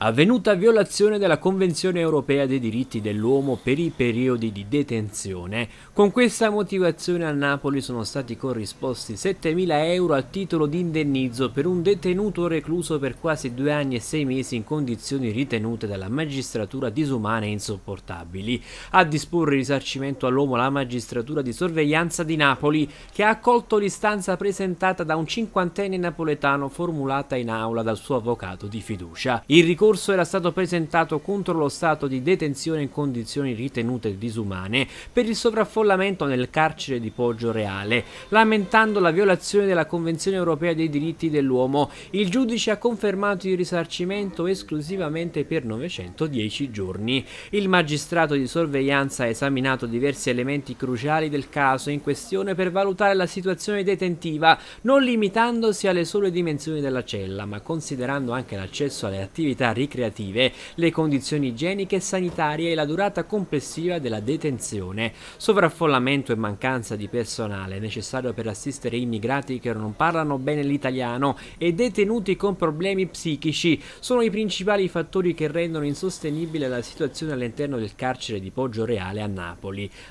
avvenuta violazione della Convenzione europea dei diritti dell'uomo per i periodi di detenzione. Con questa motivazione a Napoli sono stati corrisposti 7.000 euro a titolo di indennizzo per un detenuto recluso per quasi due anni e sei mesi in condizioni ritenute dalla magistratura disumane e insopportabili. A disporre risarcimento all'uomo la magistratura di sorveglianza di Napoli, che ha accolto l'istanza presentata da un cinquantenne napoletano formulata in aula dal suo avvocato di fiducia. Il ricorso scorso era stato presentato contro lo stato di detenzione in condizioni ritenute disumane per il sovraffollamento nel carcere di Poggio Reale, lamentando la violazione della Convenzione europea dei diritti dell'uomo. Il giudice ha confermato il risarcimento esclusivamente per 910 giorni. Il magistrato di sorveglianza ha esaminato diversi elementi cruciali del caso in questione per valutare la situazione detentiva, non limitandosi alle sole dimensioni della cella, ma considerando anche l'accesso alle attività ricreative, le condizioni igieniche e sanitarie e la durata complessiva della detenzione, sovraffollamento e mancanza di personale necessario per assistere immigrati che non parlano bene l'italiano e detenuti con problemi psichici sono i principali fattori che rendono insostenibile la situazione all'interno del carcere di Poggio Reale a Napoli.